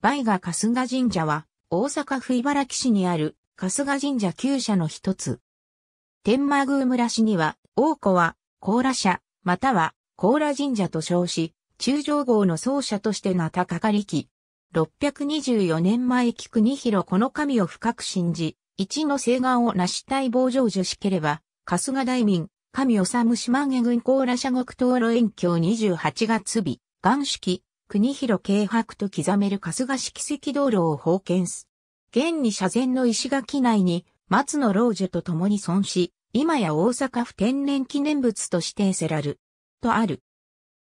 梅賀春日神社は、大阪府茨城市にある春日神社旧社の一つ。天満宮村市には、大子は、甲羅社、または、甲羅神社と称し、中条号の奏者として名たかかりき。624年前菊二広この神を深く信じ、一の請願を成したい傍上女しければ、春日大民、神治島下軍甲羅社国東路遠京28月日、元式、国広京白と刻める春日式石道路を封建す。現に社前の石垣内に松の老女と共に存し、今や大阪府天然記念物としてせらる。とある。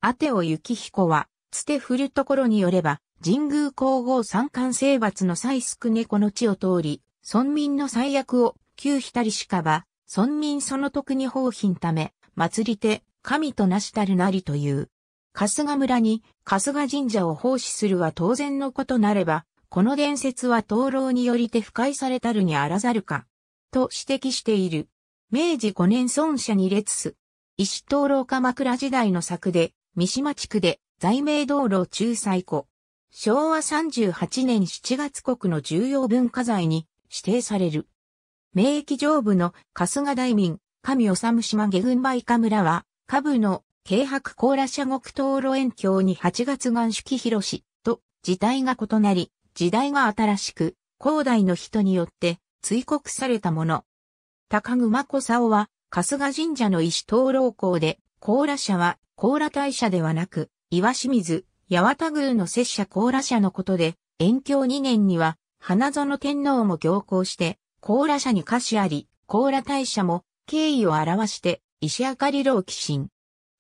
アテオ幸彦は、つて振るところによれば、神宮皇后三冠征伐の際宿猫の地を通り、村民の最悪を、旧たりしかば、村民その徳に奉品ため、祭り手、神となしたるなりという。春日村に春日神社を奉仕するは当然のことなれば、この伝説は灯籠によりて不快されたるにあらざるか、と指摘している。明治5年孫社に列す。石灯籠鎌倉時代の作で、三島地区で在名道路中最古。昭和38年7月国の重要文化財に指定される。明記上部の春日大民、神治島下郡梅花村は、下部の京白甲羅社国東路遠郷に八月岩式広しと時代が異なり、時代が新しく、広代の人によって追告されたもの。高熊小竿は、春日神社の石灯籠校で、甲羅社は甲羅大社ではなく、岩清水、八幡宮の拙者甲羅社のことで、延享2年には、花園天皇も行幸して、甲羅社に歌詞あり、甲羅大社も敬意を表して、石あかり老騎神。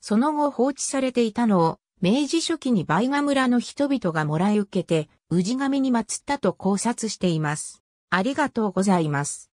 その後放置されていたのを、明治初期にバイガ村の人々がもらい受けて、氏神に祀ったと考察しています。ありがとうございます。